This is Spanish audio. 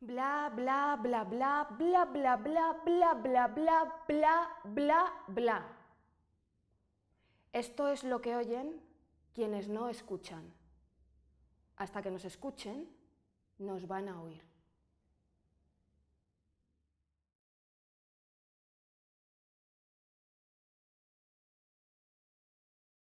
Bla, bla, bla, bla, bla, bla, bla, bla, bla, bla, bla, bla, bla. Esto es lo que oyen quienes no escuchan. Hasta que nos escuchen, nos van a oír.